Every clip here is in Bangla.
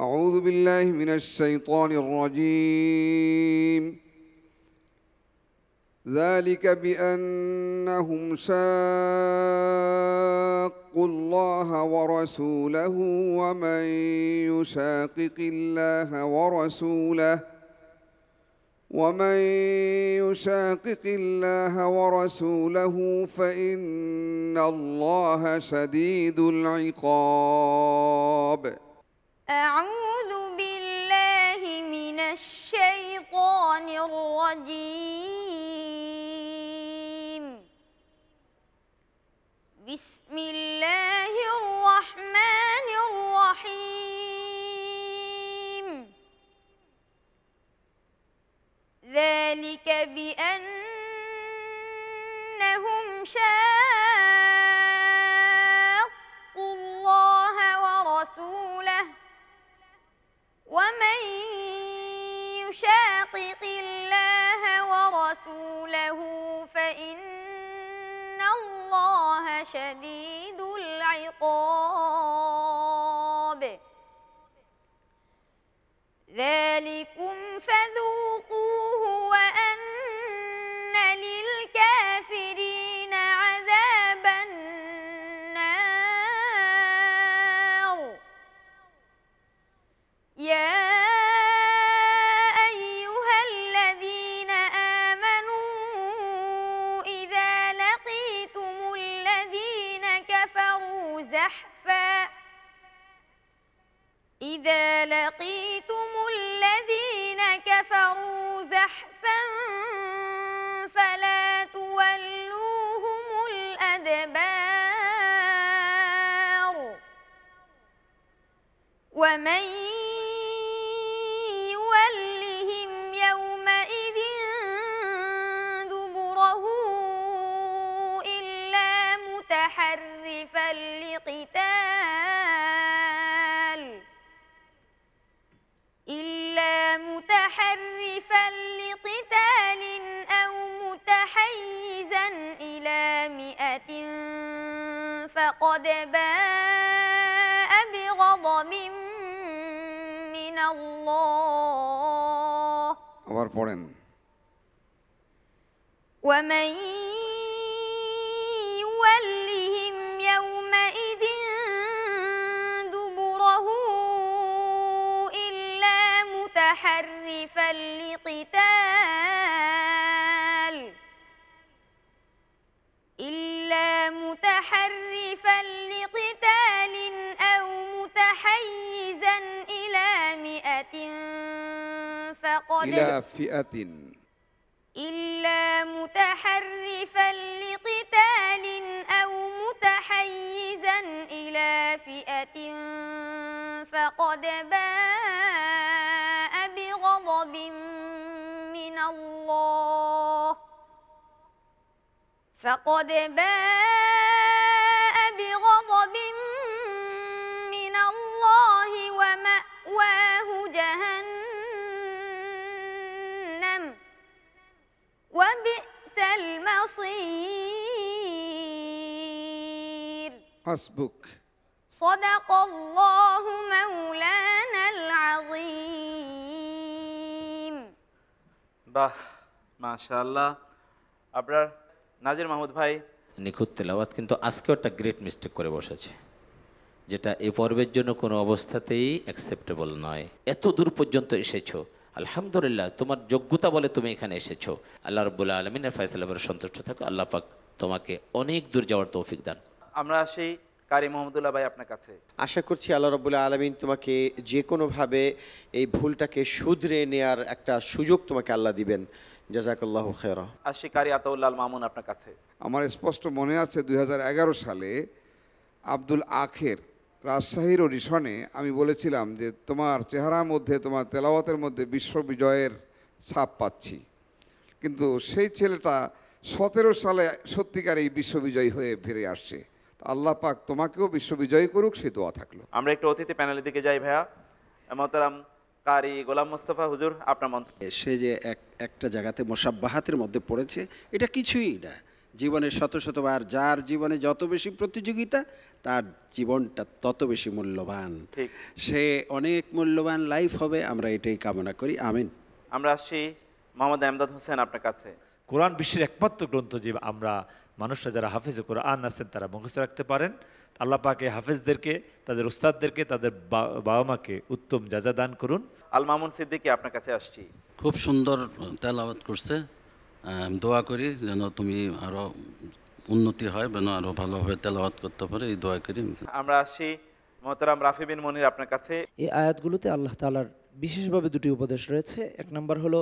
أعوذ بالله من الشيطان الرجيم ذلك بأنهم شاقوا الله ورسوله ومن يشاقق الله ورسوله ومن يشاقق الله ورسوله فإن الله شديد العقاب أعوذ بالله من الشيطان الرجيم بسم الله الرحمن الرحيم ذلك بأنهم شاهدون شديد العقاب ذلك إذا لقيتم الذين كفروا زحفا فلا تولوهم الأدبار ومن متحرفا لقتال أو متحيزا إلى مئة فقد باء بغضب من الله ومن متحرفا لقتال أو متحيزا إلى مئة فقد إلى فئة إلا متحرفا لقتال أو متحيزا إلى فئة فقد باء بغضب من الله فقد باء بصير حسبك صدق الله مولانا العظيم বাহ মাশাআল্লাহ আপনার নাজির মাহমুদ ভাই নিখুঁত তেলাওয়াত কিন্তু আজকেও একটা গ্রেট মিস্টেক করে বসেছে যেটা এ পর্বের জন্য কোনো অবস্থাতেই অ্যাকসেপ্টেবল নয় এত দূর পর্যন্ত এসেছো আলহামদুলিল্লাহ তোমার যোগ্যতা বলে তুমি এখানে এসেছো আল্লাহ রবুল্লা আলমিনের ফয়সালামের সন্তুষ্ট থাকো আল্লাহ পাক তোমাকে অনেক দূর যাওয়ার তৌফিক দান আমরা সেই কারি মোহাম্মদুল্লাহ ভাই আপনার কাছে আশা করছি আল্লাহ রবুল্লাহ আলমিন তোমাকে যে কোনোভাবে এই ভুলটাকে শুধরে নেয়ার একটা সুযোগ তোমাকে আল্লাহ দিবেন জাজাকাল্লাহ খেরা আশি কারি আতাউল্লাল মামুন আপনার কাছে আমার স্পষ্ট মনে আছে দুই সালে আব্দুল আখের রাজশাহীর অডিশনে আমি বলেছিলাম যে তোমার চেহারার মধ্যে তোমার তেলাওয়াতের মধ্যে বিশ্ববিজয়ের ছাপ পাচ্ছি কিন্তু সেই ছেলেটা সতেরো সালে সত্যিকার এই বিশ্ববিজয়ী হয়ে ফিরে আসছে আল্লাহ পাক তোমাকেও বিশ্ববিজয়ী করুক সে দোয়া থাকলো আমরা একটু অতীতে প্যানেলের দিকে যাই ভাইয়া মহতারাম কারি গোলাম মোস্তফা হুজুর আপনার মন্ত্রী সে যে এক একটা জায়গাতে মোশাব্বাহাতের মধ্যে পড়েছে এটা কিছুই না জীবনের শত শতবার যার জীবনে যত বেশি প্রতিযোগিতা তার জীবনটা তত বেশি মূল্যবান সে অনেক মূল্যবান লাইফ হবে আমরা এটাই কামনা করি আমিন আমরা আসছি মোহাম্মদ আহমদাদ হোসেন আপনার কাছে কোরআন বিশ্বের একমাত্র গ্রন্থ যে আমরা মানুষরা যারা হাফেজ ও কোরআন আছেন তারা মুখস্থ রাখতে পারেন আল্লাহ পাকে হাফেজদেরকে তাদের উস্তাদদেরকে তাদের বাবা মাকে উত্তম যাজা দান করুন আল মামুন সিদ্দিকি আপনার কাছে আসছি খুব সুন্দর তেলাওয়াত করছে দোয়া করি যেন তুমি আরও উন্নতি হয় যেন আরো ভালোভাবে তেলাওয়াত করতে পারে এই দোয়া করি আমরা আসি মোহতারাম রাফি বিন মনির আপনার কাছে এই আয়াতগুলোতে আল্লাহ তালার বিশেষভাবে দুটি উপদেশ রয়েছে এক নম্বর হলো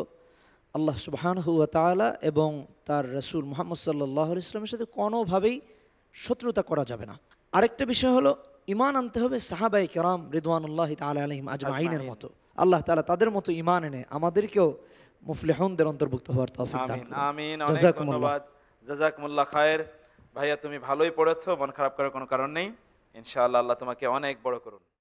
আল্লাহ সুবাহান হুয়া তালা এবং তার রসুল মোহাম্মদ সাল্লাহ ইসলামের সাথে কোনোভাবেই শত্রুতা করা যাবে না আরেকটা বিষয় হলো ইমান আনতে হবে সাহাবাই কেরাম আল্লাহ তালা আলহিম আজমাইনের মতো আল্লাহ তালা তাদের মতো ইমান এনে আমাদেরকেও মুফলিহুনদের অন্তর্ভুক্ত হওয়ার তৌফিক দান করুন আমিন অনেক ধন্যবাদ জাযাকুমুল্লাহ খায়ের ভাইয়া তুমি ভালোই পড়েছো মন খারাপ করার কোনো কারণ নেই ইনশাআল্লাহ আল্লাহ তোমাকে অনেক বড় করুন